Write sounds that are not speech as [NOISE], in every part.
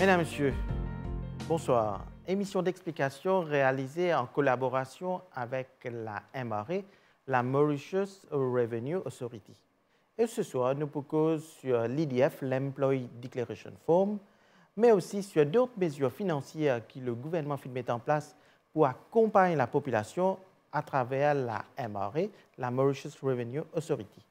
Mesdames, Messieurs, bonsoir. Émission d'explication réalisée en collaboration avec la MRE, la Mauritius Revenue Authority. Et ce soir, nous proposons sur l'IDF, l'Employee Declaration Form, mais aussi sur d'autres mesures financières que le gouvernement fait mettre en place pour accompagner la population à travers la MRE, la Mauritius Revenue Authority.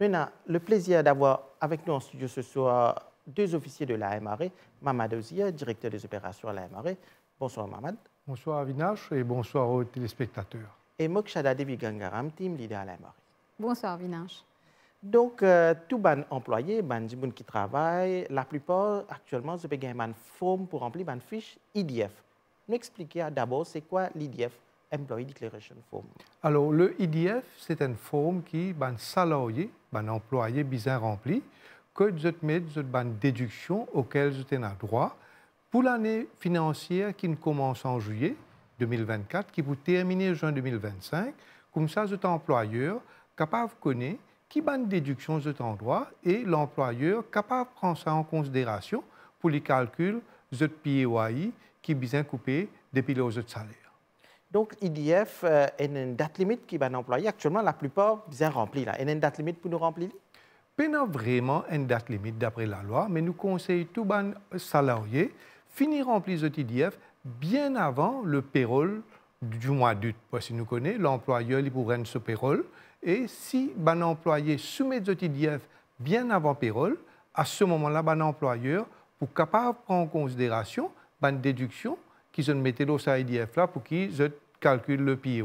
Nous avons le plaisir d'avoir avec nous en studio ce soir deux officiers de la e, Mamad Ozia, directeur des opérations à la e. Bonsoir Mamad. Bonsoir Avinash et bonsoir aux téléspectateurs. Et Mokshada Devi Gangaram, team leader à la e. Bonsoir Avinash. Donc, tous les employés, employé, ban qui travaillent, la plupart actuellement, se ont ban forme pour remplir ban fiche IDF. Nous expliquer d'abord c'est quoi l'IDF, Employee Declaration Form. Alors, le IDF, c'est une forme qui ban salarié, ban employé bizarre rempli que vous avez une déduction auquel vous avez droit pour l'année financière qui commence en juillet 2024, qui vous terminer en juin 2025. Comme ça, vous êtes employeur capable de connaître qui une déduction de temps droit et l'employeur capable de prendre ça en considération pour les calculs de PIA qui bien coupé depuis le salaire. salaire Donc, IDF a euh, une date limite qui va employé. Actuellement, la plupart bien remplis. Il y a une date limite pour nous remplir pas vraiment une date limite d'après la loi, mais nous conseillons tout ban salarié finir remplir le de TDF bien avant le payroll du mois d'août. Parce nous connaissons, l'employeur pourrait ce payroll. Et si ban employé soumet le TDF bien avant payroll, à ce moment-là, ban l'employeur, pour capable prendre en considération ban déduction qu'ils ont mis dans le IDF là pour qu'ils calculent le PIY.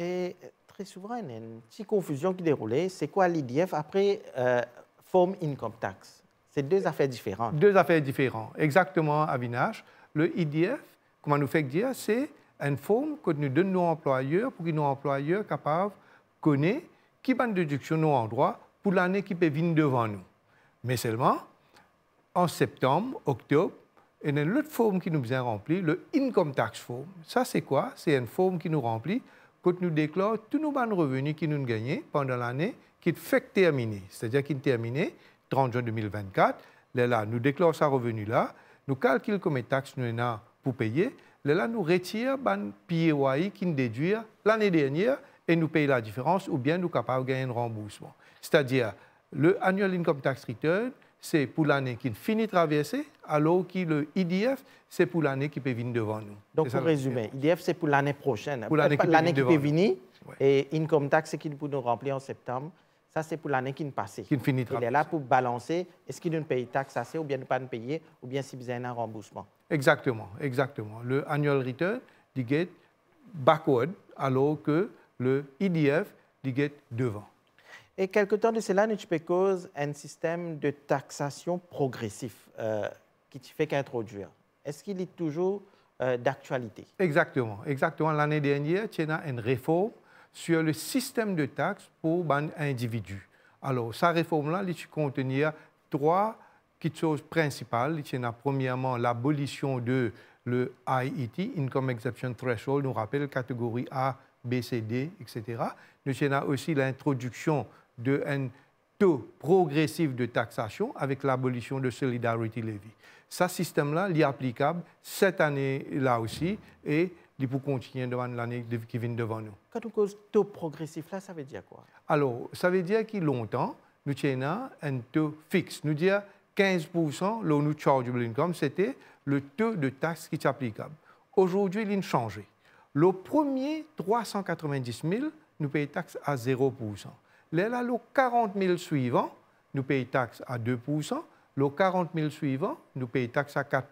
E Et très souveraine. une petite confusion qui déroulait. C'est quoi l'IDF après Forme euh, Form Income Tax C'est deux affaires différentes. Deux affaires différentes. Exactement, Avinash. Le IDF, comment nous fait dire, c'est une forme que nous donnons aux employeurs pour que nos employeurs capables de qui va déduction nos en pour l'année qui peut venir devant nous. Mais seulement, en septembre, octobre, il y a une autre forme qui nous vient remplir, le Income Tax Form. Ça, c'est quoi C'est une forme qui nous remplit quand nous déclare tous nos bons revenus qui nous gagnés pendant l'année, qui fait terminer, c'est-à-dire qui terminé 30 juin 2024, là, nous déclarons sa revenu là, nous calculons comme taxes nous avons pour payer, là, nous retire ban PIOI qui nous déduire l'année dernière et nous paye la différence ou bien nous sommes capables de gagner un remboursement. C'est-à-dire, le annual income tax return c'est pour l'année qui finit de traverser, alors que le IDF, c'est pour l'année qui peut venir devant nous. Donc, pour résumer, IDF, c'est pour l'année prochaine. Pour l'année qui, peut venir. Et Income Tax, c'est qu'il peut nous remplir en septembre. Ça, c'est pour l'année qui ne passée. Qui traverser. Il est là pour balancer est-ce qu'il ne paye taxe assez ou bien ne pas payer ou bien si vous avez un remboursement. Exactement, exactement. Le annual return, il get backward alors que le IDF, il get devant. Et quelque temps de cela, nous cause un système de taxation progressif qui euh, qui fait qu'introduire. Est-ce qu'il est toujours euh, d'actualité Exactement, exactement. L'année dernière, il y a une réforme sur le système de taxes pour les individus. Alors, sa réforme-là, il contenir trois choses principales. Il y premièrement l'abolition de le IET, Income Exception Threshold, nous rappelle catégorie A, B, C, D, etc. Nous avons aussi l'introduction d'un taux progressif de taxation avec l'abolition de Solidarity Levy. Ce système-là, il est applicable cette année-là aussi et il peut continuer devant l'année qui vient devant nous. Quand on cause taux progressif, là, ça veut dire quoi Alors, ça veut dire qu'il longtemps, nous tenions un taux fixe. Nous disons 15%, le nous chargeable income, c'était le taux de taxe qui est applicable. Aujourd'hui, il a changé. Le premier 390 000, nous payons taxe à 0%. Les là, le 40 000 suivants, nous payons taxe à 2 le 40 000 suivants, nous payons taxe à 4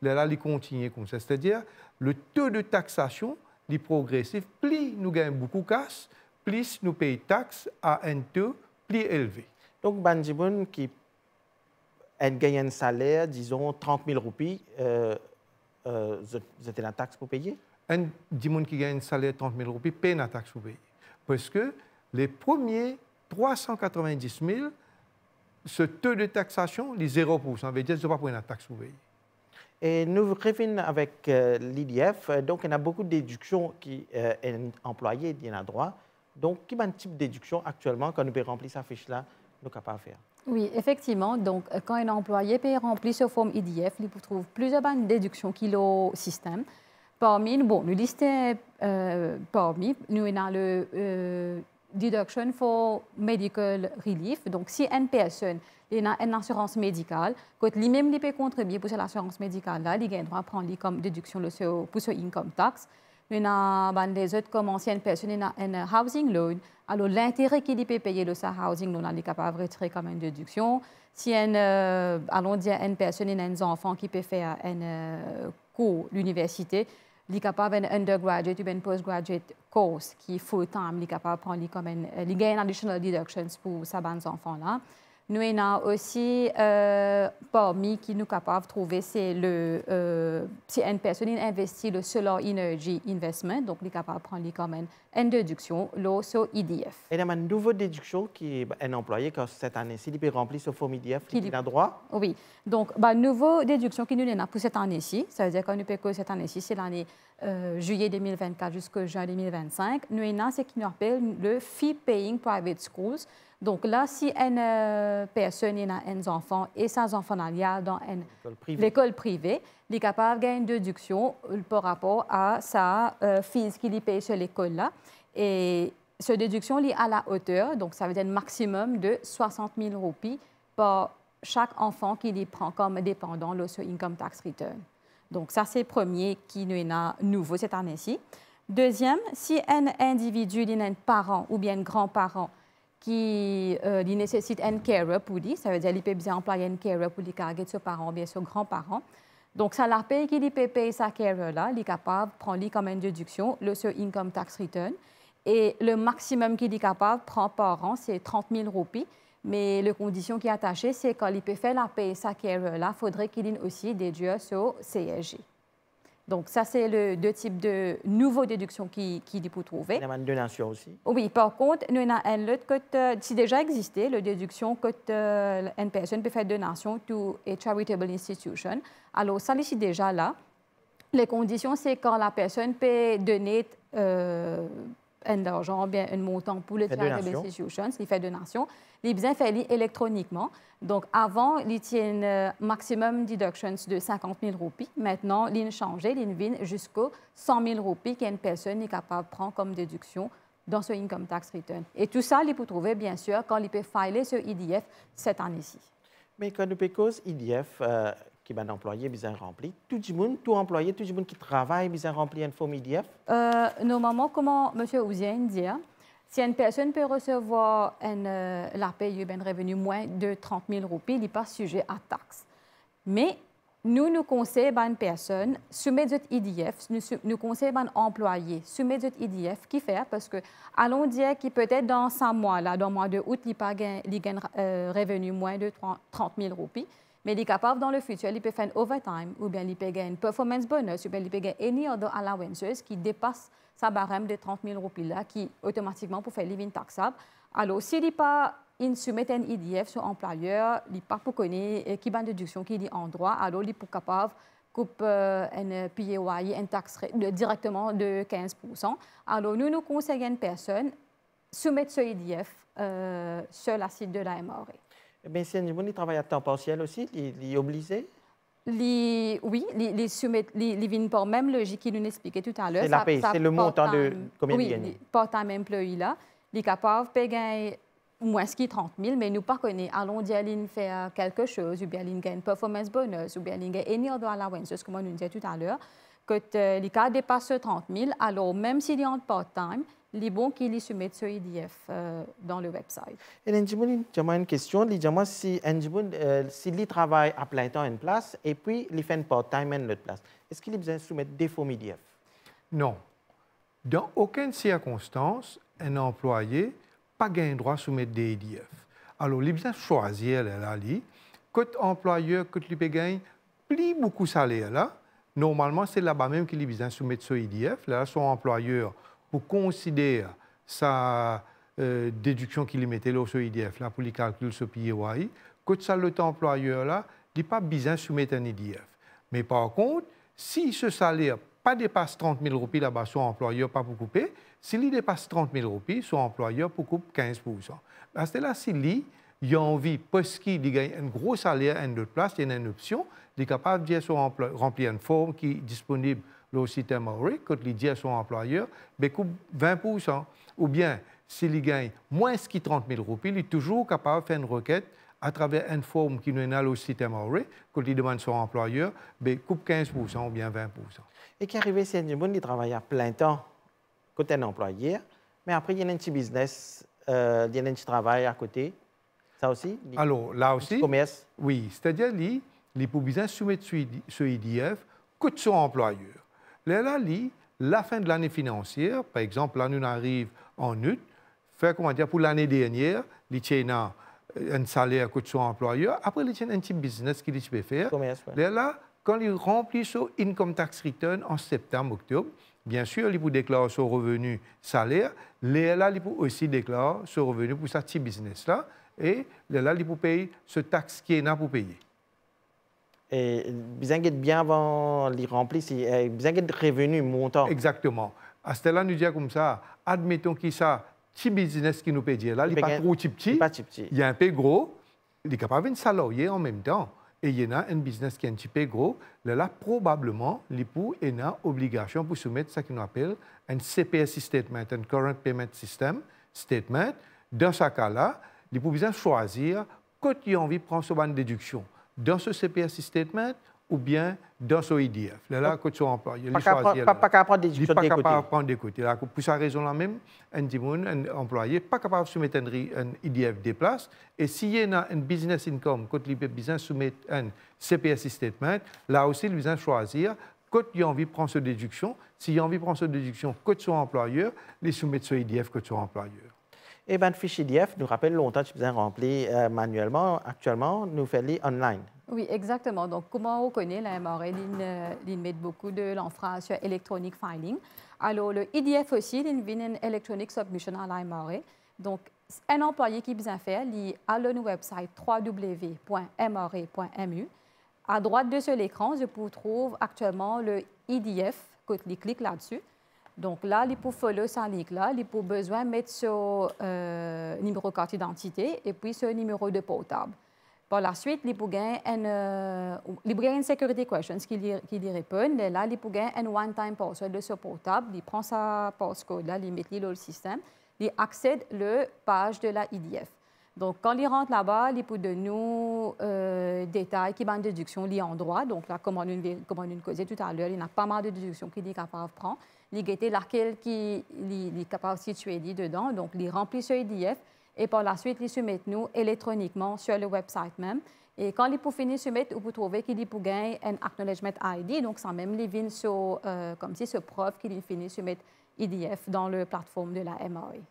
Les là, il continue comme ça. C'est-à-dire, le taux de taxation, est progressif, plus nous gagnons beaucoup de casse, plus nous payons taxe à un taux plus élevé. Donc, gens euh, euh, qui gagne un salaire, disons 30 000 roupies, euh, euh, avez la taxe pour payer Un Dimon qui gagne un salaire de 30 000 roupies paye la taxe pour payer. Parce que les premiers 390 000, ce taux de taxation, les 0 ça veut dire je ne pas pour une taxe ouverte. Et nous revenons avec euh, l'IDF. Euh, donc, il y a beaucoup de déductions qui euh, sont employées, il y en a droit. Donc, quel type de déduction actuellement, quand nous peut remplir cette fiche-là, nous sommes capables de faire oui, effectivement. Donc, euh, quand un employé peut remplir ce forme IDF, il trouve plusieurs de déductions qu'il a au système. Parmi, bon, nous listons euh, parmi, nous avons le deduction for medical relief. Donc, si une personne a une assurance médicale, quand lui-même peut contribuer pour cette assurance médicale, là, il a droit de prendre comme déduction pour son income tax. Mais ben, des autres, comme ancienne personne, a un housing loan. Alors, l'intérêt qu'il peut payer de sa housing loan, elle est capable de retirer comme une déduction. Si une, euh, allons dire, une personne a un enfant qui peut faire un euh, cours l'université, li kapab en undergraduate ou en postgraduate course qui full time li kapab pran li kom en, li gen additional deductions pou sa ban zonfon la. Nous avons aussi, euh, parmi qui nous capables de trouver, c'est le, euh, si une personne investit le Solar Energy Investment, donc nous capable de prendre quand même une déduction, l'eau sur IDF. E Et il y une nouvelle déduction qui est ben, un employé qui cette année-ci, il peut remplir ce formulaire, IDF, qui il a droit? Oui. Donc, bah, nouvelle déduction qui nous a pour cette année-ci, ça veut dire qu'on nous que cette année-ci, c'est l'année euh, juillet 2024 jusqu'au juin 2025. Nous avons ce qui nous appelle le Fee Paying Private Schools. Donc là, si une euh, personne a un enfant et sans enfant dans une l'école privée, il est capable d'avoir une déduction euh, par rapport à sa euh, qui qu'il paye sur l'école là. Et cette déduction est à la hauteur, donc ça veut dire un maximum de 60 000 roupies par chaque enfant qu'il prend comme dépendant le sur Income Tax Return. Donc ça, c'est le premier qui nous est nouveau cette année-ci. Deuxième, si un individu, a un parent ou bien un grand-parent qui euh, nécessite un carer pour lui. Ça veut dire qu'il bien employer un carer pour lui carguer ses parents, bien ses grands-parents. Donc, la payé qui lui payer sa carer là, il est capable de prendre comme une déduction, le seuil income tax return. Et le maximum qu'il est capable de prendre par an, c'est 30 000 roupies. Mais la condition qui est attachée, c'est quand il peut faire la paye sa carer là, il faudrait qu'il ait aussi déduit sur CSG. Donc, ça, c'est le deux types de nouveaux déductions qui, qui dit pour trouver. Il y a une donation aussi. Oui, par contre, nous avons un autre côté, qui euh, déjà existé, la déduction côté une euh, personne peut faire donation to a charitable institution. Alors, ça, c'est déjà là. Les conditions, c'est quand la personne peut donner euh, un bien un montant pour le de institutions, il fait donation, les biens fait électroniquement. Donc avant, il tient euh, maximum deductions de 50 000 roupies. Maintenant, l'in changé, vient jusqu'aux 100 000 roupies qu'une personne est capable de prendre comme déduction dans ce income tax return. Et tout ça, il peut trouver, bien sûr, quand il peut filer ce IDF e cette année-ci. Mais quand nous cause IDF, euh, qui est employé, bien rempli. Tout le monde, tout employé, tout le monde qui travaille, bien rempli InfoMedief. Euh, normalement, comment M. Ouzien dit, hein, si une personne peut recevoir euh, un euh, ben revenu moins de 30 000 roupies, il n'est pas sujet à taxe. Mais nous, nous conseillons à une personne, soumettre notre IDF, nous, conseillons à un employé, soumettre notre IDF, qui faire parce que, allons dire qu'il peut-être dans 100 mois, là, dans le mois de août, il gagne un euh, revenu moins de 30 000 roupies mais il est capable dans le futur, il peut faire un overtime ou bien il peut gagner un performance bonus ou bien il peut gagner any other allowances qui dépasse sa barème de 30 000 roupies là, qui automatiquement pour faire living taxable. Alors, s'il n'est pas il soumet un IDF e sur employeur, il n'est pas pour connaître qui bande déduction qui dit en droit, alors il est capable coupe euh, un PAYE, un taxe directement de 15 Alors, nous nous conseillons à une personne soumettre ce IDF sur la site de la MRE. Mais eh c'est Sianimoni travail à temps partiel aussi, il est obligé oui, les, les, soumet, les, les même logique que nous expliquait tout à l'heure. C'est la c'est le montant de combien oui, il gagne. Oui, time time employé là, les capables payer moins de 30 000, mais nous ne pas connaît. Allons dire faire euh, quelque chose, ou bien il gagne performance bonus, ou bien il gagne any autre allowance, comme moi nous disait tout à l'heure. Quand euh, les cas dépassent 30 000, alors même s'il est en part-time, les bons qui les soumettent ce IDF dans le website. Et Ndjiboul, j'ai une question. Si Ndjiboul euh, si euh, travaille à plein temps une place et puis il fait part-time une autre place, est-ce qu'il a besoin de soumettre des formes IDF Non. Dans aucune circonstance, un employé n'a pas le droit de soumettre des IDF. Alors, il a besoin de choisir là, là, quand employeur, quand il de plus beaucoup de salaire là, normalement, c'est là-bas même qu'il a besoin de soumettre ce IDF. Là, son employeur pour considérer sa euh, déduction qu'il mettait là sur IDF, là, pour les calculs sur PAYI, que ça le temps employeur, là, il n'est pas besoin de soumettre un IDF. Mais par contre, si ce salaire pas dépasse 30 000 roupies là-bas, son employeur pas pour couper, s'il dépasse 30 000 roupies, son employeur pour couper 15 Parce que là, s'il y a envie, parce qu'il gagne un gros salaire, une autre place, il y a une option, il est capable de remplir une forme qui est disponible le système Maori, quand il dit à son employeur, il coupe 20 ou bien s'il gagne moins de 30 000 roupies, il est toujours capable de faire une requête à travers une forme qui nous a le système Maori, quand il demande à son employeur, il coupe 15 ou bien 20 Et qui arrive, c'est du monde travaille à plein temps côté un employé, mais après, il y a un petit business, euh, il y a un petit travail à côté. Ça aussi Alors, là aussi. Commerce. Oui, c'est-à-dire, les peut business soumettre ce IDF coûte son employeur. Elle la fin de l'année financière, par exemple, l'année arrive en août, fait comment dire, pour l'année dernière, il a un salaire de son employeur, après il a un petit business qu'il peut faire. Là, là, quand il remplit son income tax return en septembre, octobre, bien sûr, il peut déclarer son revenu salaire, là, là, il peut aussi déclarer son revenu pour sa petit business là, et là, là il peut payer ce taxe qu'il a pour payer. Et il faut bien avant les remplir, vous inquiétez revenu montant. Exactement. À cela, nous disons comme ça, admettons que ça, petit business qui nous paye là, il n'est pas trop petit, il y a un peu gros, il est capable de salarié en même temps. Et il y a un business qui est un petit peu gros, là, là probablement, y a une obligation pour soumettre ce qu'on appelle un CPS statement, un Current Payment System statement. Dans ce cas-là, peut besoin choisir quand il a envie de prendre ce déduction dans ce CPS statement ou bien dans ce IDF. E là, là, que tu employes. Pas capable de prendre Pas capable de Pour cette raison-là même, un employé un employé, pas capable de soumettre un, IDF e des places. Et s'il y a un business income, quand il besoin soumettre un CPS statement, là aussi, il besoin choisir quand il a envie de prendre cette déduction. S'il a envie de prendre cette déduction, que son employeur, les soumettre son e IDF que son employeur. Et bien, le fichier IDF nous rappelle longtemps que tu faisais remplir euh, manuellement. Actuellement, nous faisons online. Oui, exactement. Donc, comment on connaît la MRE, il met beaucoup de l'enfance sur electronic filing. Alors, le IDF e aussi, il vient une electronic submission à la MRE. Donc, un employé qui vient faire, il à le website www.mre.mu. À droite de ce l'écran, je vous trouve actuellement le IDF, quand il clique là-dessus. Donc là, faire pour s'indique là, il faut besoin mettre son euh, numéro de carte d'identité et puis son numéro de portable. Par la suite, il faut gagner une, euh, une security question qui, qui lui répond. Et là, il faut gagner un one-time password de ce portable. Il prend sa passcode là, il met dans le système. Il accède à la page de la IDF. Donc, quand il rentre là-bas, il peut donner nous euh, détails qui une déduction lié en droit. Donc, là, comme on a causé tout à l'heure, il y a pas mal de déductions qu'il est capable de prendre les laquelle qui les, de capacités de dedans, donc les remplit ce IDF et par la suite il soumet nous électroniquement sur le website même. Et quand les pour finir ou vous trouvez qu'il pour gagner un acknowledgement ID, donc sans même les sur, euh, comme si ce prof qui finit soumet IDF e dans la plateforme de la MRE.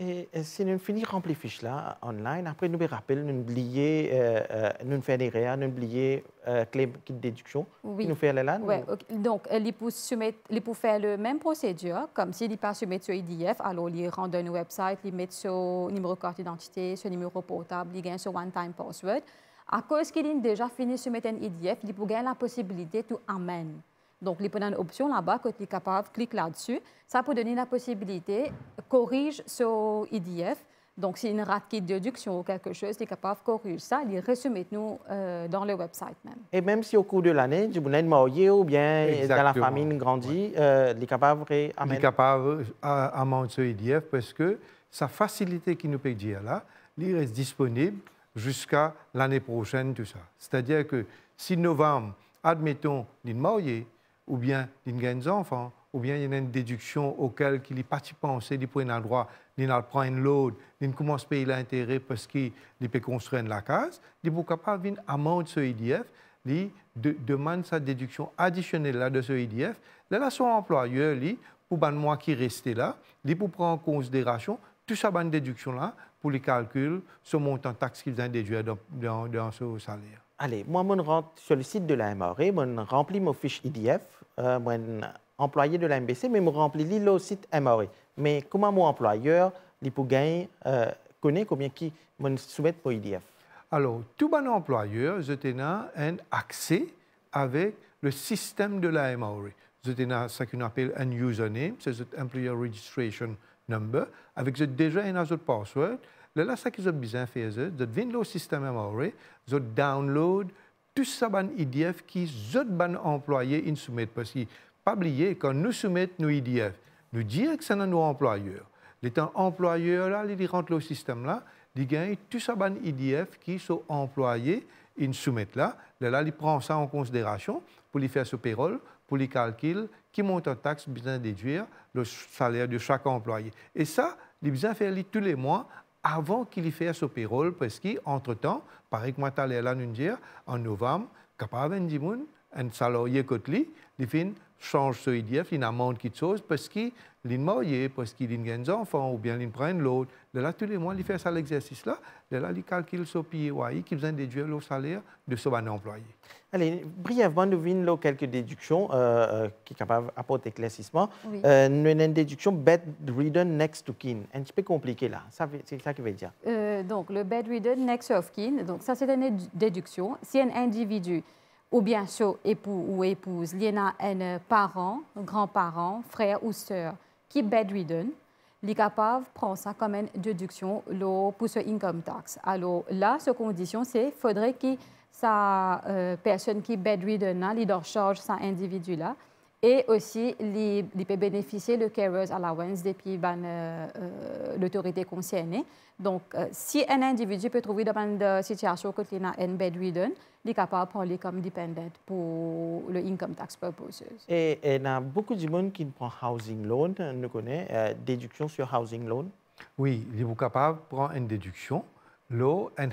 Et, si nous finissons remplir les fiches là, online, après nous ben, rappelons, nous oublions, euh, euh, nous faisons des réa, nous oublions euh, clé de déduction. Oui. Nous faisons là. Oui. donc Okay. Donc, ils peuvent pour faire la même procédure, comme s'ils pas soumis sur IDF, alors ils rendent un website, ils mettent sur numéro de carte d'identité, sur numéro portable, ils gagnent sur one-time password. À cause qu'ils ont déjà fini de soumettre un IDF, ils peuvent la possibilité de amène. Donc, les a une option là-bas, que tu es capable, clique là-dessus. Ça peut donner la possibilité, corrige ce IDF. Donc, c'est une rate qui est déduction ou quelque chose, tu es capable de corriger ça, Il résumer maintenant euh, dans le website même. Et même si au cours de l'année, tu es marié ou bien dans la famille grandit, euh, tu es capable de capable euh, ce IDF e parce que sa facilité qui nous peut dire là, il reste disponible jusqu'à l'année prochaine, tout ça. C'est-à-dire que si novembre, admettons, il est ou bien d'une enfants, ou bien il y a une déduction auquel il participe, pas pensé, qu'il prend un droit, il prend une load, il commence à payer l'intérêt parce qu'il peut construire la case, il pas capable d'une amende ce IDF, il demande sa déduction additionnelle là de ce IDF, là, là son employeur, lui, pour ben mois qui restait là, il pour prendre en considération toute sa bonne déduction là pour les calculs, ce montant de taxe qu'ils vient déduire dans, dans, ce salaire. Allez, moi, je rentre sur le site de la MRE, je remplis mon fiche IDF, euh, employé de la MBC, mais je remplit le site MRE. Mais comment mon employeur il euh, connaît combien qui me pour IDF Alors, tout bon employeur, je tenais un accès avec le système de la MRE. Je tenais ce qu'on appelle un username, c'est employer registration number, avec déjà un autre password. Là, ce que j'ai besoin de faire, de venir au système MRE, de download tusaban IDF qui employés employé une soumet parce que pas oublier quand nous soumettons nos IDF nous dire que c'est nos employeurs l'étant employeur là il rentre le système là il gagne ban IDF qui sont employés une soumette là là il prend ça en considération pour lui faire ce payroll pour les calculs qui monte en taxe, besoin déduire le salaire de chaque employé. Et ça, il besoin faire tous les mois avant qu'il y fasse ce pérole, parce qu'entre-temps, pareil que moi, en novembre, capable de dire, un salarié côté, il fait change ce IDF, il amende quelque chose parce qu'il est marié, parce qu'il a des enfants, ou bien il prend l'autre. De là, tous les mois, il fait ça l'exercice-là. De là, il calcule ce ouais qui besoin déduire le salaire de ce employé. Allez, brièvement, nous avons quelques déductions euh, euh, qui sont capables d'apporter éclaircissement. Euh, nous avons une déduction bedridden next to kin. Un petit peu compliqué là, c'est ça qui veut dire. donc, le bedridden next of kin, donc ça c'est une déduction. Si un individu ou bien sûr époux ou épouse, il y a un parent, grand-parent, frère ou sœur qui bedridden, capable de prend ça comme une déduction pour ce income tax. Alors là, ce condition, c'est faudrait que sa euh, personne qui bedridden, a hein, leader charge, sa individu là, et aussi il peut bénéficier de carers allowance depuis euh, euh, l'autorité concernée. Donc, euh, si un individu peut trouver dans une situation où il a un « bedridden, il est capable de prendre comme dependent pour le income tax purposes. Et il y a beaucoup de monde qui prend housing loan, le connaît, déduction sur housing loan. Oui, il est capable de prendre une déduction, un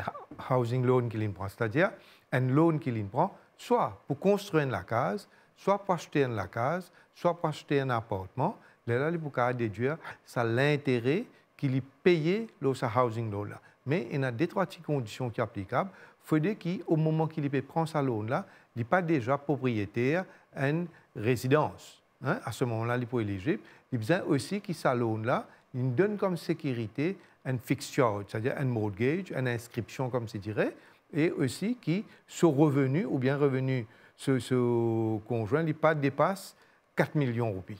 housing loan qu'il prend, c'est-à-dire un loan qu'il prend, soit pour construire la case, soit pour acheter une la case, soit pour acheter un appartement, là, il peut déduire ça l'intérêt qu'il payé dans sa housing loan Mais il y a deux trois conditions qui sont applicables. Faut dire qu'au moment qu'il prend sa loan là, il n'est pas déjà propriétaire d'une résidence. Hein. À ce moment-là, il peut éligible. Il besoin aussi que sa loan là, il donne comme sécurité un fixture, c'est-à-dire un mortgage, une inscription comme c'est dirait, et aussi qui son revenu ou bien revenu ce, conjoint n'est pas dépasse 4 millions de roupies.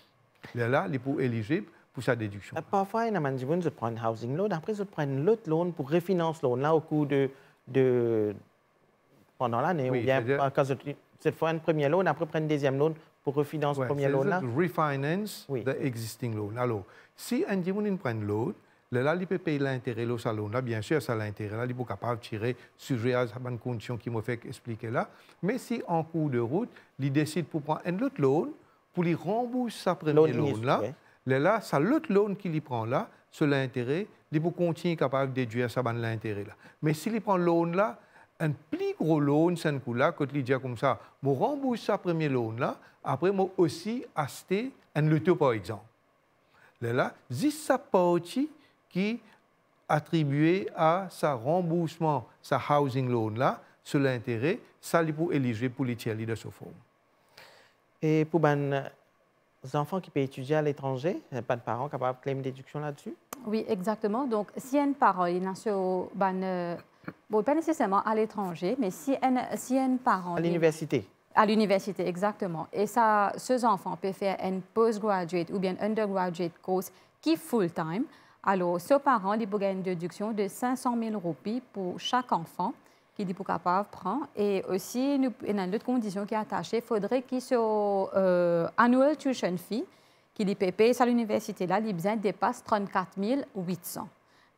Là, là, il est éligible pour sa déduction. Euh, parfois, il y a des un housing loan, après ils prennent l'autre loan pour refinancer le loan là au cours de, pendant l'année. ou bien, cette fois, un premier loan, après prennent un deuxième loan pour refinancer le premier loan là. Refinance oui. the existing loan. Alors, si un gens prend un loan, Là, peut payer l'intérêt de sa salon. Là, bien sûr, ça l'intérêt. Là, il est capable de tirer sur les conditions condition qui m'ont fait expliquer là. Mais si en cours de route, il décide pour prendre un autre loan, pour lui rembourser sa première loan là, là, là, ça l'autre loan qu'il prend là, sur l'intérêt, il peut continuer capable de déduire sa banque l'intérêt là. Mais s'il prend loan là, un plus gros loan, c'est un coup là, quand il dit comme ça, je rembourse sa première loan là, après, je aussi acheter un loto par exemple. Là, là, si ça aussi qui attribué à sa remboursement, sa housing loan là, sur l'intérêt, ça lui pour éligible pour les tiers de ce fonds. Et pour ben, les euh, enfants qui peuvent étudier à l'étranger, pas de parents capables de une déduction là-dessus? Oui, exactement. Donc, si un parent, il n'a pas nécessairement à l'étranger, mais si un, un parent... À l'université? À l'université, exactement. Et ça, ces enfants peuvent faire un postgraduate ou bien undergraduate course qui full-time, alors, ce parent, il peut une déduction de 500 000 roupies pour chaque enfant qui est pour capable prend. Et aussi, il y a une autre condition qui est attachée. Il faudrait qu'il soit euh, annual tuition fee, qu'il est payé à l'université-là, dépasse dépasse 34 800.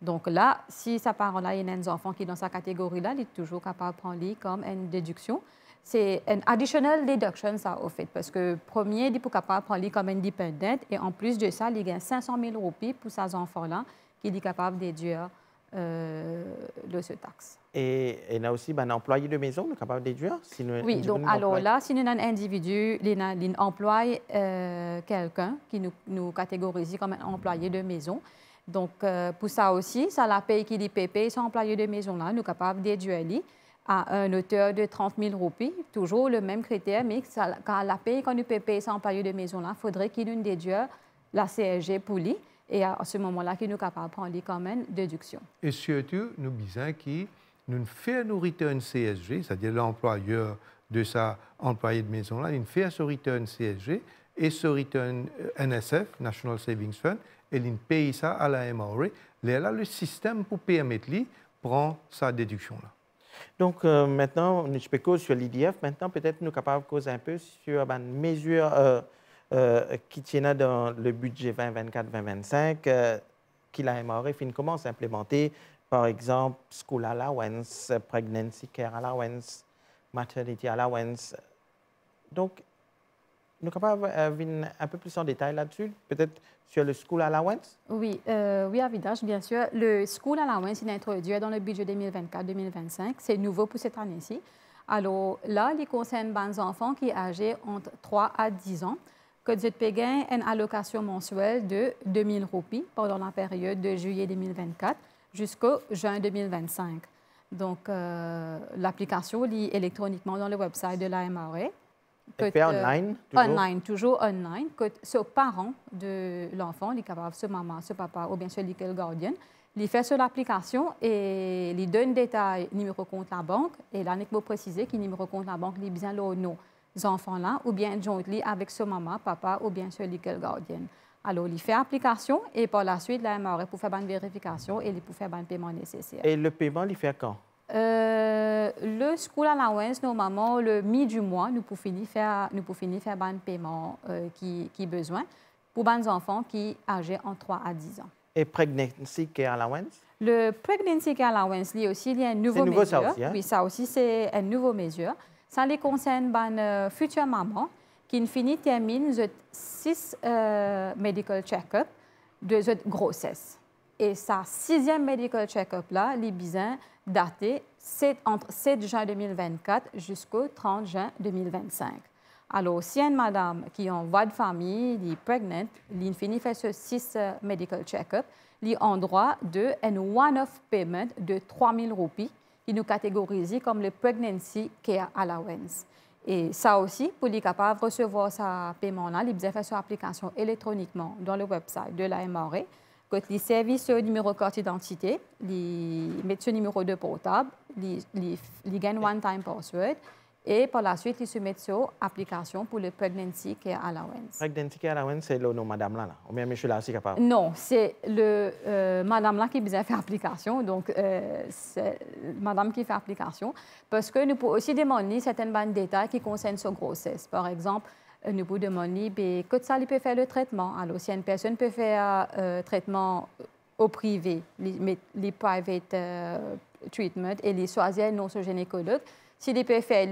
Donc là, si sa parent-là, a un enfant qui est dans sa catégorie-là, il est toujours capable de prendre comme une déduction c'est un additional déduction ça au fait parce que premier il peut capable prendre comme indépendant et en plus de ça il gagne 500 000 roupies pour ses enfants là qui est capable de déduire euh, de ce taxe. Et, y a aussi, un ben, employé de maison, est capable de déduire Oui, donc alors là, si nous avons un individu, il emploie euh, quelqu'un qui nous, nous catégorise comme un employé de maison, donc euh, pour ça aussi, ça la paye qui est payée. son employé de maison là, nous sommes capables de déduire à un hauteur de 30 000 roupies, toujours le même critère, mais quand la paye qu'on peut payer sans employé de maison-là, il faudrait qu'il nous déduise la CSG pour lui. Et à ce moment-là, qu'il nous capable de prendre comme une déduction. Et surtout, nous disons qu'il nous fait nous return CSG, c'est-à-dire l'employeur de sa employé de maison-là, il fait ce return CSG et ce return euh, NSF, National Savings Fund, et il paye ça à la MRA. E. Là, le système pour permettre lui prend sa déduction-là. Donc euh, maintenant, je peux sur l'IDF. Maintenant, peut-être nous capables de causer un peu sur ben, mesures euh, euh, qui tiennent dans le budget 2024-2025, qu'il la MRF fin commence à implémenter, par exemple, school allowance, pregnancy care allowance, maternity allowance. Donc, nous capables avoir euh, un peu plus en détail là-dessus, peut-être sur le school allowance Oui, euh, oui, bien sûr. Le school allowance est introduit dans le budget 2024-2025. C'est nouveau pour cette année-ci. Alors là, il concerne les enfants qui âgés entre 3 à 10 ans, que vous payé une allocation mensuelle de 2000 roupies pendant la période de juillet 2024 jusqu'au juin 2025. Donc, euh, l'application lit électroniquement dans le website de la online euh, toujours? Online, toujours online. Que ce parent de l'enfant, les ce maman, ce papa, ou bien celui qui est il fait sur l'application et il donne détail numéro compte la banque. Et là, il faut préciser qu'il numéro compte la banque, les bien nos enfants-là, ou bien jointly avec ce maman, papa, ou bien celui qui est Alors, il fait application et par la suite, la MRE pour faire une vérification et pour faire un paiement nécessaire. Et le paiement, il fait quand? Euh, school allowance, normalement, le mi du mois, nous pouvons finir faire, nous pouvons finir faire de paiement euh, qui, qui besoin pour les enfants qui âgés en 3 à 10 ans. Et pregnancy care allowance? Le pregnancy care allowance, aussi, il y a une nouvelle mesure. Ça hein? Oui, ça aussi, c'est un nouveau mesure. Ça les concerne ban euh, futures mamans qui finit termine 6 euh, medical check-up de cette grossesse. Et sa sixième medical check-up là, les besoin daté c'est entre 7 juin 2024 jusqu'au 30 juin 2025. Alors, si une madame qui en voie de famille, qui est pregnant, l'INFINI fait ce 6 euh, medical check-up, qui a droit de un one-off payment de 3 000 roupies, qui nous catégorise comme le pregnancy care allowance. Et ça aussi, pour être capable de recevoir ce paiement-là, ils faire fait son application électroniquement dans le website de la MRE que les services euh, numéro carte d'identité, les mettent numéro de portable, les, les, gagnent one-time password. Et par la suite, ils se mettent sur application pour le pregnancy care allowance. Pregnancy care allowance, c'est le nom madame là, là, ou bien monsieur là aussi capable? Non, c'est le euh, madame là qui a fait application. Donc, euh, c'est madame qui fait application. Parce que nous pouvons aussi demander certaines bandes détails qui concernent sa grossesse. Par exemple, un euh, bout de mon quand ben, que ça, il peut faire le traitement. Alors, si une personne peut faire euh, traitement au privé, les, les private euh, treatment, et les choisir non ce gynécologue, s'il peut faire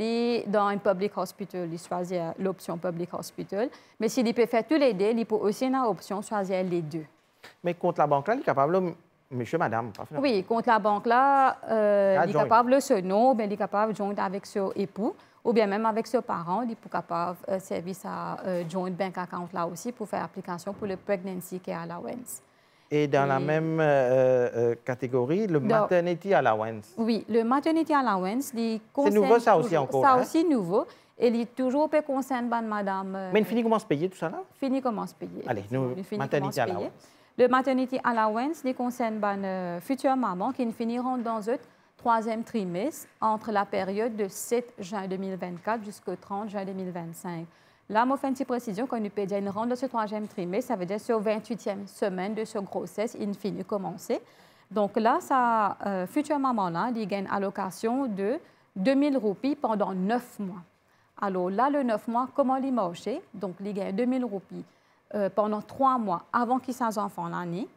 dans un public hospital, il choisit l'option public hospital. Mais s'il peut faire tous les deux, il peut aussi une option choisir les deux. Mais contre la banque, là, il est capable, de... monsieur, madame. Oui, contre la banque, là, euh, il est capable de se nom, ben, il est capable de joindre avec son époux. Ou bien même avec ses parents, il peut pas servir sa joint bank account là aussi pour faire application pour le pregnancy care allowance. Et dans la même euh, euh, euh, catégorie, le maternity allowance. Oui, le maternity allowance, c'est nouveau ça aussi encore. Ça hein? aussi nouveau. Et il toujours peut concerner madame. Mais il finit comment se payer tout ça là Finit comment se payer. Allez, nous, maternity allowance. Le maternity allowance, il concerne les future maman qui finiront dans le troisième trimestre entre la période de 7 juin 2024 jusqu'au 30 juin 2025. Là, faire une petite précision nous payons une rente de ce troisième trimestre, ça veut dire sur 28e semaine de sa grossesse in fine commencé. Donc là, sa euh, future maman-là, gagne une allocation de 2000 roupies pendant 9 mois. Alors là, le 9 mois, comment elle marche Donc, elle gagne 2000 roupies euh, pendant 3 mois avant qu'il soit enfant l'année.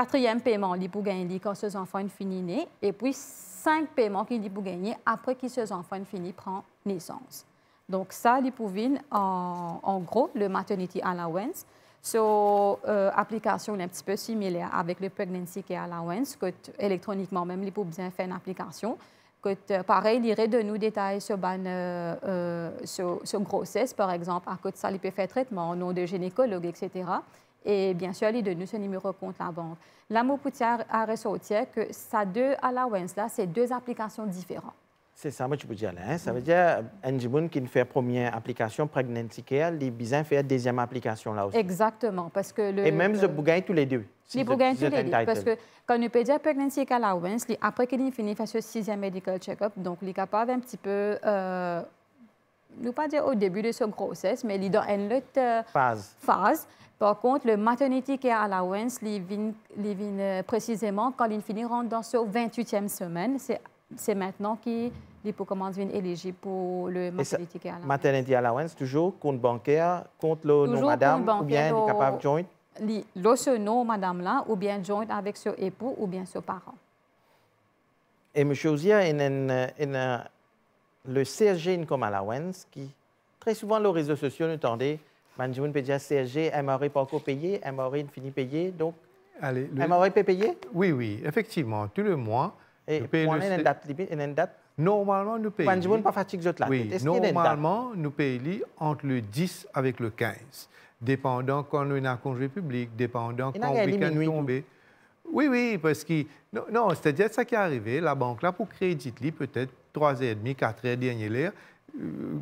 Quatrième paiement, il peut gagner quand ses enfants finissent né. Et puis, cinq paiements qu'il peut gagner après que ses enfants finissent prend naissance. Donc, ça, il peut en, gros, le maternity allowance. Cette euh, application est un petit peu similaire avec le pregnancy care allowance, que électroniquement même, il peut bien faire une application. Que pareil, il irait de nous détails sur, ban, euh, euh, grossesse, par exemple, à côté ça, il peut faire traitement au nom de gynécologue, etc. Et bien sûr, il a donné ce numéro de compte la banque. La Mopoutière a ressorti que ces deux allowances là, c'est deux applications différentes. C'est ça, moi, tu peux dire hein. Ça veut dire, jour qui fait première application, Pregnancy Care, les fait deuxième application là aussi. Exactement, parce que le... Et même le... Bougain tous les deux. Les Bougain tous les deux, parce que quand on peut dire Pregnancy Care allowance, après qu'il il faire ce sixième medical check-up, donc il est capable un petit peu... Euh, ne pas dire au début de sa grossesse, mais il est dans une autre phase. phase par contre, le maternity care allowance, les euh, précisément quand ils finiront dans ce 28e semaine, c'est maintenant qu'ils commencer à éligible pour le maternity care allowance. Maternity allowance, toujours compte bancaire, compte le nom madame, ou bien capable euh, joint? Le ce nom madame là, ou bien joint avec son époux, ou bien son parent. Et M. Ouzia, le CSG Income Allowance, qui très souvent, les réseaux sociaux nous tendaient Manjoun CSG MRE pas encore payé, MRE fini payé, donc Allez, le... MRE peut Oui, oui, effectivement, tout le mois. Et pour le... une date limite, une date? Normalement, nous payons... Manjoun pas fatigue, je Oui, normalement, nous payons entre le 10 avec le 15, dépendant quand on a un congé public, dépendant quand le week-end tombé. Oui, oui, parce que... Non, c'est-à-dire ça qui est arrivé, la banque là, pour créditer, peut-être 3 3h30, 4 h dernière, euh,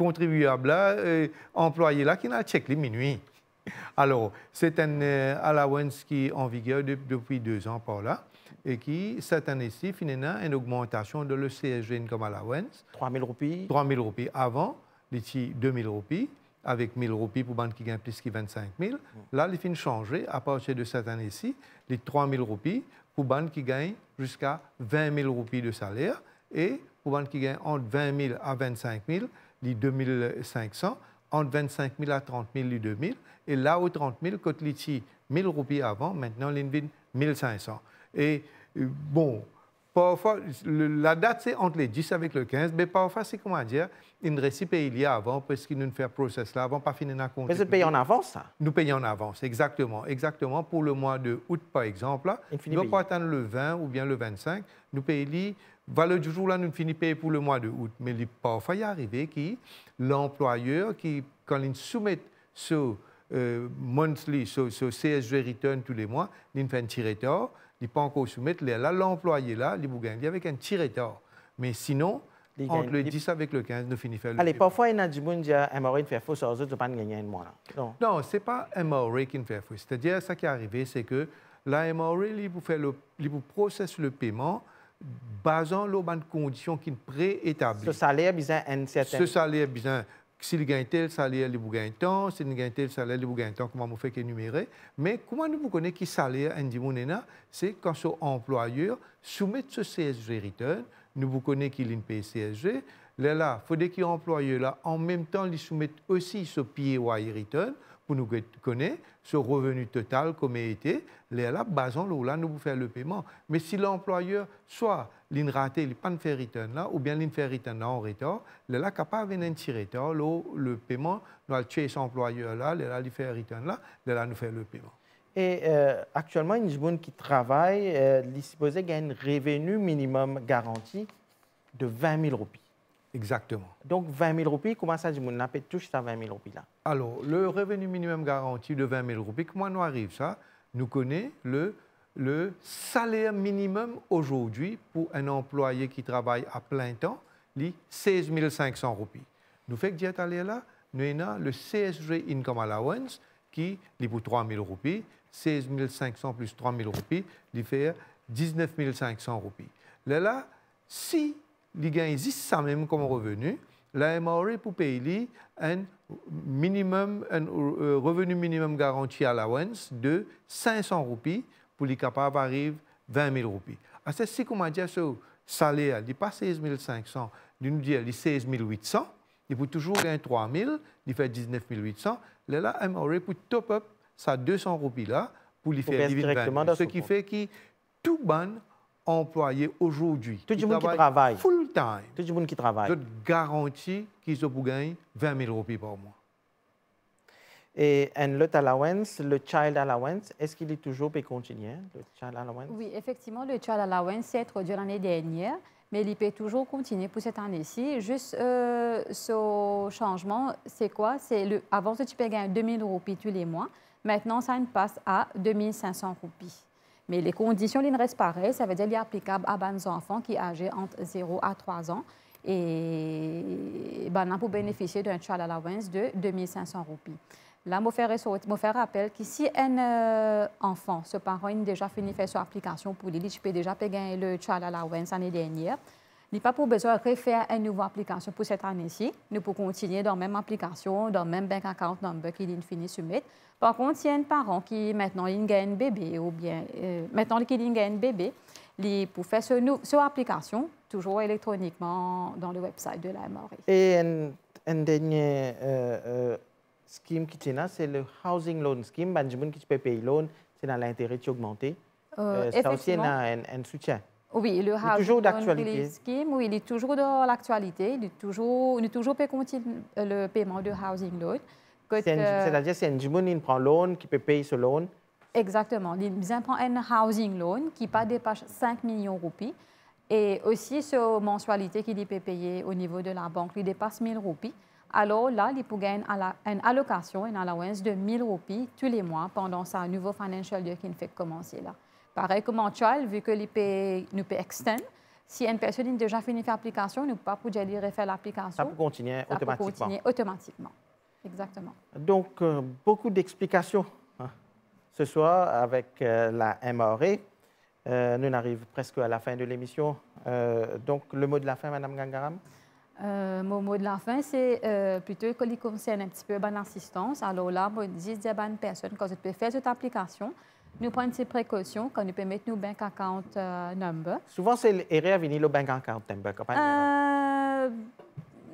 contribuable-là, euh, employé-là, qui n'a check les minuit. [LAUGHS] Alors, c'est un euh, allowance qui est en vigueur depuis deux ans par là et qui, cette année-ci, finit une augmentation de le CSG comme allowance. 3 000 roupies. 3 000 roupies. Avant, il 2 000 roupies avec 000 roupies pour bande qui gagne plus de 25 000. Là, les finit changé. à partir de cette année-ci, les 3 000 roupies pour bande qui gagne jusqu'à 20 000 roupies de salaire et pour bande qui gagne entre 20 000 à 25 000, les 2500, entre 25 000 à 30 000, les 2000 Et là, où 30 000, quand 1 1000 roupies avant, maintenant, 1 500. Et euh, bon, parfois, la date, c'est entre les 10 avec le 15, mais parfois, c'est comment dire, il ne reste pas il y a avant, parce qu'ils nous fait process là avant, pas finir la compte. Mais c'est payé en avance, ça Nous payons en avance, exactement. Exactement, pour le mois de août, par exemple, ne nous pas attendre le 20 ou bien le 25, nous payons valeur du jour là nous finit payer pour le mois de août mais il parfois y arrive qui l'employeur qui quand il soumet ce euh, monthly ce, CSG return tous les mois il fait un tiré-tort, il pas encore soumettre là l'employé là il gagne avec un tiré-tort. mais sinon entre le 10 avec le 15, nous finissons Allez, parfois, il y a du monde qui ah, a ne fait faux sur les autres, pas gagner un mois. Non, non ce n'est pas un qui qui fait faux. C'est-à-dire, ce qui est arrivé, c'est que la MRA, il il vous processe le paiement basant le de conditions qui préétablie. Ce salaire un certain... Ce salaire certain... si gagne tel salaire, il gagne tant, si gagne tel salaire, il gagne tant, comment vous faites énumérer. Mais comment nous connaissez qui salaire c'est quand son employeur soumet ce CSG return, nous vous connaissons qu'il paye CSG, là, là, il faut qu'il employeur là, en même temps, il soumet aussi ce PAY return, pour nous connaître ce revenu total comme était, les là, basons là, là, nous faisons faire le paiement. Mais si l'employeur, soit il raté, il pas de faire return là, ou bien il fait return là en retard, les là, capable de tirer retard, le paiement, nous allons tuer son employeur là, là, il fait return là, les là, nous fait le paiement. Et euh, actuellement, une personne qui travaille, euh, il est gagner un revenu minimum garanti de 20 000 roupies. Exactement. Donc 20 000 roupies, comment ça, je me touche ça 20 000 roupies là Alors, le revenu minimum garanti de 20 000 roupies, comment nous arrive ça Nous connaît le, salaire minimum aujourd'hui pour un employé qui travaille à plein temps, lit 16 500 roupies. Nous fait que dit là, nous avons le CSG Income Allowance qui, est pour 3 000 roupies, 16 500 plus 3 000 roupies, il fait 19 500 roupies. Là, là si il gagne 600 même comme revenu, la MRE pour payer un minimum un euh, revenu minimum garanti allowance de 500 roupies pour les capables à 20 000 roupies. À ce si comment dire ce salaire, il pas 16 500, il nous dit 16 800, il peut toujours gagner 3 000, il fait 19 800. Là, la MRE pour top up sa 200 roupies là pour lui faire vivre 20 000. Ce qui fait que tout ban employés aujourd'hui. Tout le monde qui travaille. Full time. Tout le monde qui travaille. Je garantis qu'ils ont pour gagner 20 000 rupies par mois. Et un le allowance, le child allowance, est-ce qu'il est toujours peut continuer, le child allowance? Oui, effectivement, le child allowance s'est introduit l'année dernière, mais il peut toujours continuer pour cette année-ci. Juste euh, ce changement, c'est quoi? C'est le, avant, tu peux gagner 2 000 roupies tous les mois. Maintenant, ça passe à 2 500 roupies. Mais les conditions, ne restent pareilles. Ça veut dire qu'il est applicable à des enfants qui âgés entre 0 à 3 ans. Et ben, pour bénéficier d'un child allowance de 2500 roupies. Là, je vais faire rappel que si un euh, enfant, ce parent, a déjà fini faire son application pour l'ILIC, il peut déjà payer le child allowance l'année dernière n'est pas pour besoin de refaire une nouvelle application pour cette année-ci. Nous pouvons continuer dans la même application, dans le même bank account number qu'il a fini soumettre. Par contre, il y a un parent qui maintenant il a un bébé ou bien euh, maintenant qu'il a un bébé, il pour faire ce nou cette application toujours électroniquement dans le website de la MRI. E. Et un, dernier euh, euh, scheme qui tient là, c'est le Housing Loan Scheme. Benjamin tu peux payer le loan, c'est dans l'intérêt qui augmenté. Euh, ça aussi, un, un soutien. Oui, le housing toujours d'actualité. Scheme, il est toujours dans l'actualité. Il est toujours, pas est toujours euh, le paiement de housing loan. Euh, c'est-à-dire c'est un prend loan qui peut payer ce loan. Exactement. Il prend un housing loan qui ne dépasse pas 5 millions de roupies. Et aussi, ce mensualité qu'il peut payer au niveau de la banque, il dépasse 000 roupies. Alors là, il peut gagner une allocation, une allowance de 000 roupies tous les mois pendant sa nouveau financial year qui ne fait commencer là. Pareil que en vu que l'IP nous peut externe, si une personne a déjà fini l'application, nous ne pouvons pas pouvoir aller refaire l'application. Ça peut continuer ça automatiquement. Peut continuer automatiquement. Exactement. Donc, euh, beaucoup d'explications hein. ce soir avec euh, la MRE. Euh, nous arrivons presque à la fin de l'émission. donc, le mot de la fin, Madame Gangaram? mon mot de la fin, c'est plutôt que les concerne un petit peu bonne Alors là, je dis à une personne, quand tu peux faire cette application, nous prenons ces précautions quand nous mettre nos bank account euh, number. Souvent, c'est l'erreur venir le bank account number. Euh,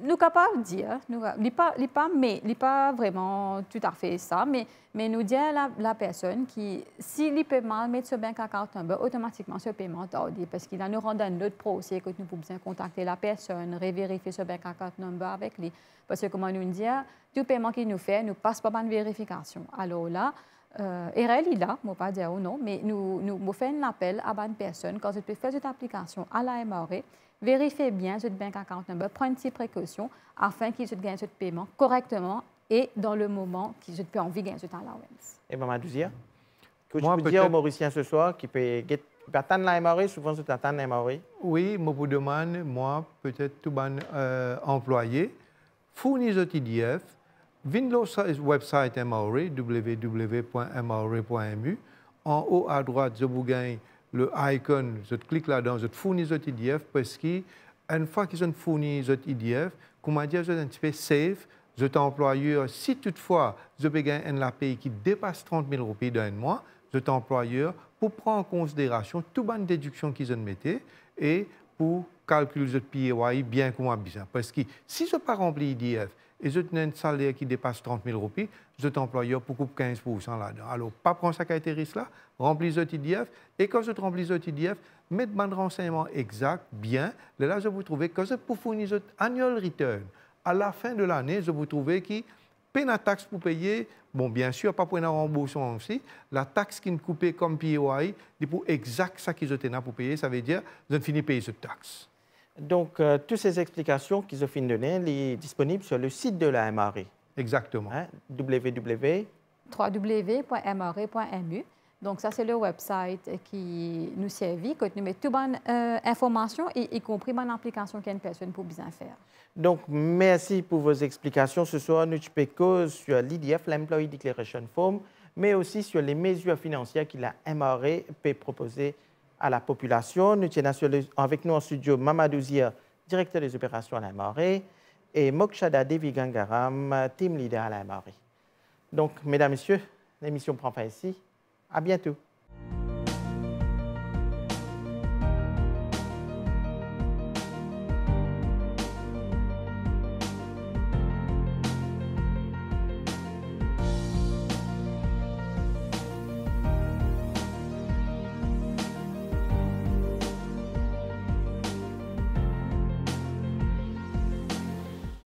nous capables de dire, nous, pas, pas, mais, pas vraiment tout à fait ça, mais, mais nous disons à la, personne qui, si le paiement met ce bank account number, automatiquement ce paiement tardi, parce qu'il nous rend un autre procès que nous pouvons contacter la personne, revérifier ce bank account number avec lui. Parce que, comme nous disons, tout paiement qu'il nous fait, nous passe pas par une vérification. Alors là, et euh, il a, je ne pas dire ou oh non, mais nous, nous faisons un appel à une personne quand je peux faire cette application à la MRE, vérifiez bien votre bank account number, prenez ces précautions afin qu'ils gagne ce paiement correctement et dans le moment qu'ils peut envie de gagner cette allowance. Et Maman Douzia, que tu peux dire aux Mauriciens ce soir qui peut atteindre la MRE, souvent tu atteindre la MRE? Oui, je vous demande, moi, peut-être tout bon euh, employé, fournissez TDF. Windows website MAORE, www.maore.mu. En haut à droite, je vous gagne le icon, je clique là-dedans, je fournis votre IDF parce qu'une fois qu'ils ont fourni votre IDF, comment dire, je peu safe, je t'employeur, si toutefois je gagne un API qui dépasse 30 000 roupies dans un mois, je employeur pour prendre en considération toute bonne déduction qu'ils ont mises et pour calculer votre PAY bien comment bien. Parce que si je ne pas rempli IDF, et je tenais un salaire qui dépasse 30 000 roupies, je t'employeur pour couper 15 là-dedans. Alors, pas prendre ça caractéristique là, remplissez le TDF, et quand je remplis le TDF, mettez un renseignement exact, bien, et là, je vous trouver que pour fournir un annual return. À la fin de l'année, je vous trouver qui peine la taxe pour payer, bon, bien sûr, pas pour un remboursement aussi, la taxe qui est coupait comme POI, c'est pour exact ça qu'ils ont pour payer, ça veut dire, je ne finis payer cette taxe. Donc, euh, toutes ces explications qu'ils ont elles sont disponibles sur le site de la MRE. Exactement. Hein? www.mre.mu. Donc, ça, c'est le website qui nous servit, qui nous met toutes bonnes euh, informations, y compris y application qu'une personne pour bien faire. Donc, merci pour vos explications ce soir, Nuchpeko, sur l'IDF, l'Employee Declaration Form, mais aussi sur les mesures financières que la MRE peut proposer à la population. Nous avec nous en studio Mamadou directeur des opérations à la marée, et Mokshada Devi Gangaram, team leader à la marée. Donc, mesdames, messieurs, l'émission prend fin ici. À bientôt.